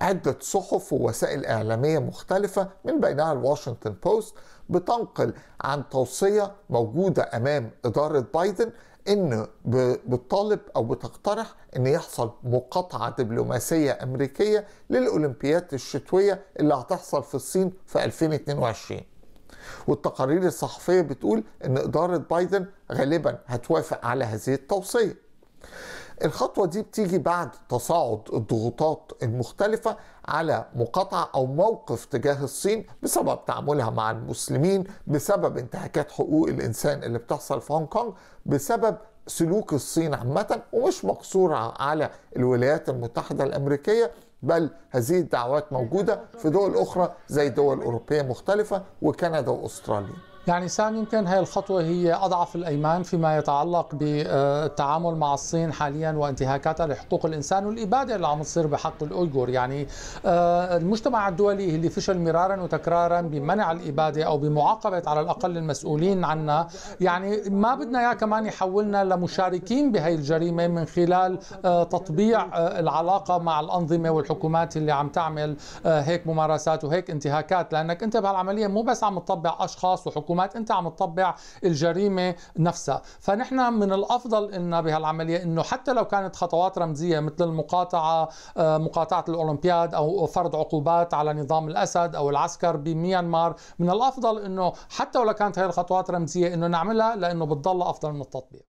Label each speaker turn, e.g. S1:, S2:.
S1: عدة صحف ووسائل إعلامية مختلفة من بينها الواشنطن بوست بتنقل عن توصية موجودة أمام إدارة بايدن ان بتطالب او بتقترح ان يحصل مقاطعه دبلوماسيه امريكيه للاولمبياد الشتويه اللي هتحصل في الصين في 2022 والتقارير الصحفيه بتقول ان اداره بايدن غالبا هتوافق على هذه التوصيه الخطوه دي بتيجي بعد تصاعد الضغوطات المختلفه على مقاطعه او موقف تجاه الصين بسبب تعاملها مع المسلمين بسبب انتهاكات حقوق الانسان اللي بتحصل في هونج كونج بسبب سلوك الصين عامه ومش مقصوره على الولايات المتحده الامريكيه بل هذه الدعوات موجوده في دول اخرى زي دول اوروبيه مختلفه وكندا واستراليا
S2: يعني سام يمكن هذه الخطوة هي أضعف الأيمان فيما يتعلق بالتعامل مع الصين حاليا وانتهاكاتها لحقوق الإنسان والإبادة اللي عم تصير بحق الأويغور يعني آه، المجتمع الدولي اللي فشل مرارا وتكرارا بمنع الإبادة أو بمعاقبة على الأقل المسؤولين عنها يعني ما بدنا إياه كمان يحولنا لمشاركين بهي الجريمة من خلال آه، تطبيع آه، العلاقة مع الأنظمة والحكومات اللي عم تعمل هيك ممارسات وهيك انتهاكات لأنك أنت بهالعملية مو بس عم تطبع أشخاص وحكومات الحكومات انت عم تطبع الجريمه نفسها فنحن من الافضل ان بهالعمليه انه حتى لو كانت خطوات رمزيه مثل المقاطعه آه، مقاطعه الاولمبياد او فرض عقوبات على نظام الاسد او العسكر بميانمار من الافضل انه حتى ولو كانت هذه الخطوات رمزيه انه نعملها لانه بتضل افضل من التطبيق